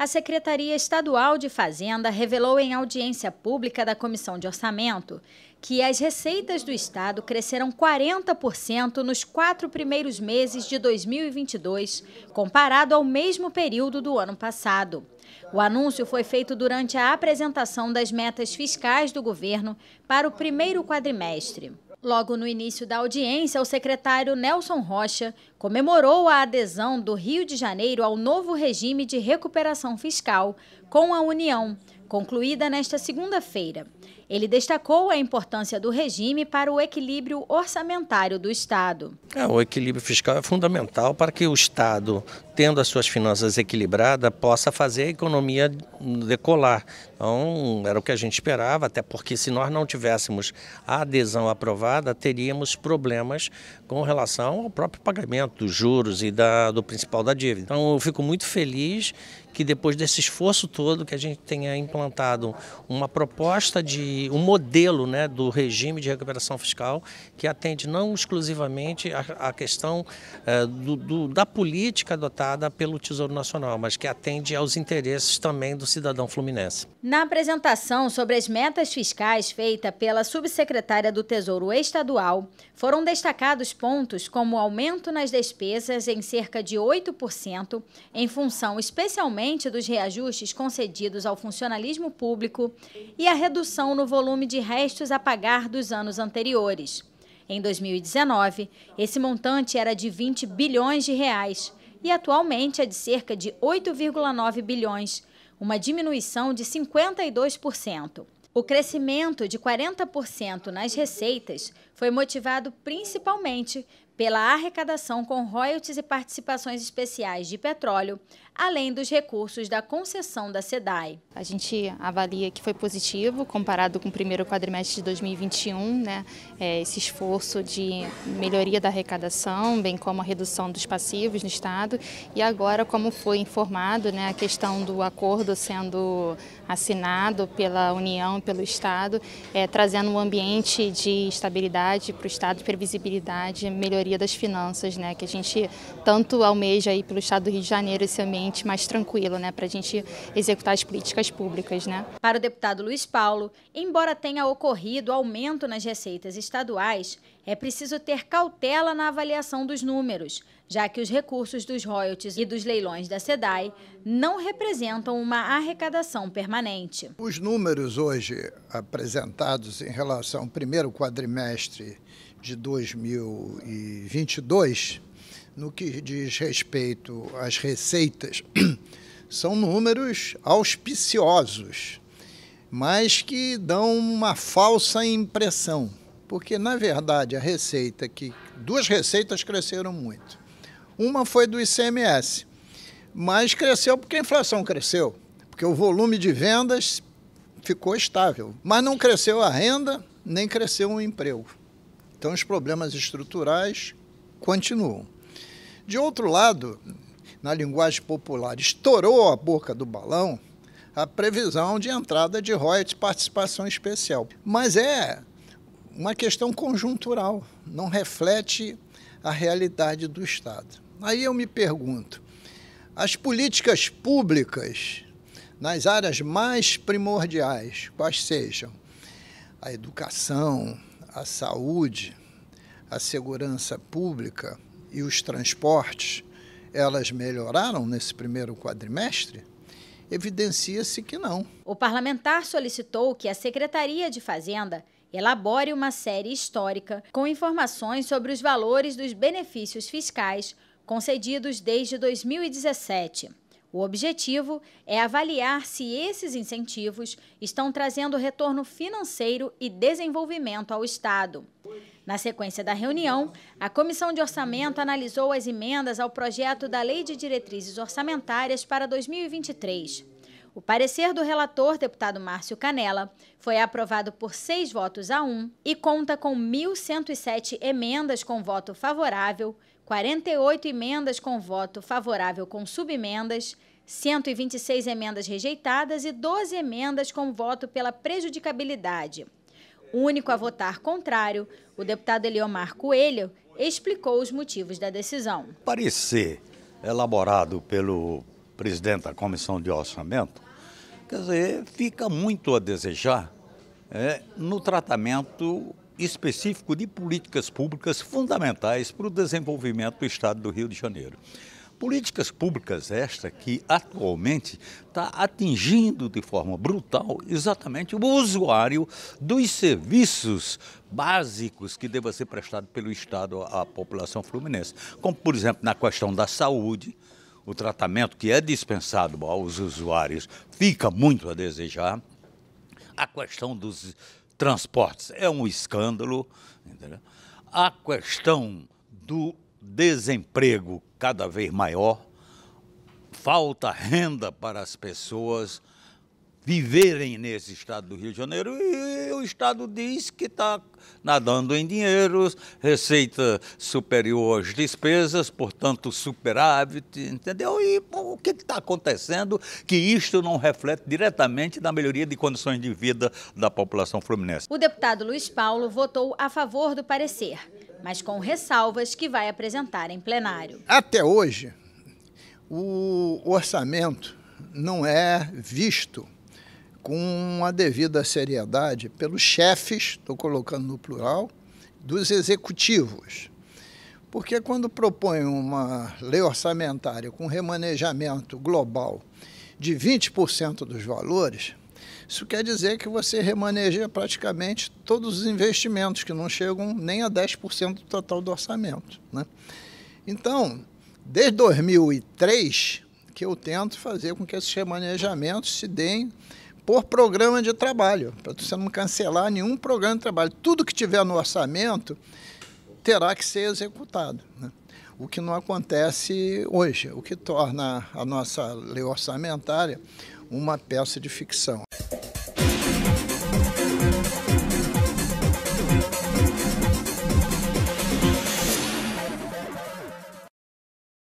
a Secretaria Estadual de Fazenda revelou em audiência pública da Comissão de Orçamento que as receitas do Estado cresceram 40% nos quatro primeiros meses de 2022, comparado ao mesmo período do ano passado. O anúncio foi feito durante a apresentação das metas fiscais do governo para o primeiro quadrimestre. Logo no início da audiência, o secretário Nelson Rocha comemorou a adesão do Rio de Janeiro ao novo regime de recuperação fiscal com a União, concluída nesta segunda-feira. Ele destacou a importância do regime para o equilíbrio orçamentário do Estado. É, o equilíbrio fiscal é fundamental para que o Estado, tendo as suas finanças equilibradas, possa fazer a economia decolar. Então, era o que a gente esperava, até porque se nós não tivéssemos a adesão aprovada, teríamos problemas com relação ao próprio pagamento dos juros e da, do principal da dívida. Então, eu fico muito feliz que depois desse esforço todo que a gente tenha implantado uma proposta de o um modelo né, do regime de recuperação fiscal que atende não exclusivamente à questão eh, do, do, da política adotada pelo Tesouro Nacional, mas que atende aos interesses também do cidadão fluminense. Na apresentação sobre as metas fiscais feita pela subsecretária do Tesouro Estadual, foram destacados pontos como aumento nas despesas em cerca de 8%, em função especialmente dos reajustes concedidos ao funcionalismo público e a redução no volume de restos a pagar dos anos anteriores. Em 2019, esse montante era de 20 bilhões de reais e atualmente é de cerca de 8,9 bilhões, uma diminuição de 52%. O crescimento de 40% nas receitas foi motivado principalmente pela arrecadação com royalties e participações especiais de petróleo, além dos recursos da concessão da SEDAI. A gente avalia que foi positivo comparado com o primeiro quadrimestre de 2021, né? É, esse esforço de melhoria da arrecadação, bem como a redução dos passivos no Estado. E agora, como foi informado, né, a questão do acordo sendo assinado pela União, pelo Estado, é, trazendo um ambiente de estabilidade para o Estado, previsibilidade, melhoria das finanças, né, que a gente tanto almeja aí pelo Estado do Rio de Janeiro esse ambiente mais tranquilo, né, para a gente executar as políticas públicas, né. Para o deputado Luiz Paulo, embora tenha ocorrido aumento nas receitas estaduais, é preciso ter cautela na avaliação dos números já que os recursos dos royalties e dos leilões da SEDAI não representam uma arrecadação permanente. Os números hoje apresentados em relação ao primeiro quadrimestre de 2022, no que diz respeito às receitas, são números auspiciosos, mas que dão uma falsa impressão, porque na verdade a receita que duas receitas cresceram muito. Uma foi do ICMS, mas cresceu porque a inflação cresceu, porque o volume de vendas ficou estável, mas não cresceu a renda, nem cresceu o emprego. Então os problemas estruturais continuam. De outro lado, na linguagem popular, estourou a boca do balão a previsão de entrada de royalties participação especial. Mas é uma questão conjuntural, não reflete a realidade do Estado. Aí eu me pergunto: as políticas públicas nas áreas mais primordiais, quais sejam a educação, a saúde, a segurança pública e os transportes, elas melhoraram nesse primeiro quadrimestre? Evidencia-se que não. O parlamentar solicitou que a Secretaria de Fazenda elabore uma série histórica com informações sobre os valores dos benefícios fiscais concedidos desde 2017. O objetivo é avaliar se esses incentivos estão trazendo retorno financeiro e desenvolvimento ao Estado. Na sequência da reunião, a Comissão de Orçamento analisou as emendas ao projeto da Lei de Diretrizes Orçamentárias para 2023. O parecer do relator, deputado Márcio Canella, foi aprovado por seis votos a um e conta com 1.107 emendas com voto favorável 48 emendas com voto favorável com subemendas, 126 emendas rejeitadas e 12 emendas com voto pela prejudicabilidade. O único a votar contrário, o deputado Eliomar Coelho explicou os motivos da decisão. Parecer elaborado pelo presidente da Comissão de Orçamento, quer dizer, fica muito a desejar é, no tratamento específico de políticas públicas fundamentais para o desenvolvimento do Estado do Rio de Janeiro. Políticas públicas esta que atualmente está atingindo de forma brutal exatamente o usuário dos serviços básicos que deva ser prestado pelo Estado à população fluminense, como por exemplo na questão da saúde, o tratamento que é dispensado aos usuários fica muito a desejar, a questão dos transportes. É um escândalo. Entendeu? A questão do desemprego cada vez maior, falta renda para as pessoas, viverem nesse estado do Rio de Janeiro e o estado diz que está nadando em dinheiros, receita superior às despesas, portanto superávit, entendeu? E bom, o que está acontecendo que isto não reflete diretamente na melhoria de condições de vida da população fluminense? O deputado Luiz Paulo votou a favor do parecer, mas com ressalvas que vai apresentar em plenário. Até hoje, o orçamento não é visto com a devida seriedade pelos chefes, estou colocando no plural, dos executivos. Porque quando propõe uma lei orçamentária com remanejamento global de 20% dos valores, isso quer dizer que você remaneja praticamente todos os investimentos, que não chegam nem a 10% do total do orçamento. Né? Então, desde 2003, que eu tento fazer com que esses remanejamentos se deem por programa de trabalho, para você não cancelar nenhum programa de trabalho. Tudo que tiver no orçamento terá que ser executado. Né? O que não acontece hoje, o que torna a nossa lei orçamentária uma peça de ficção.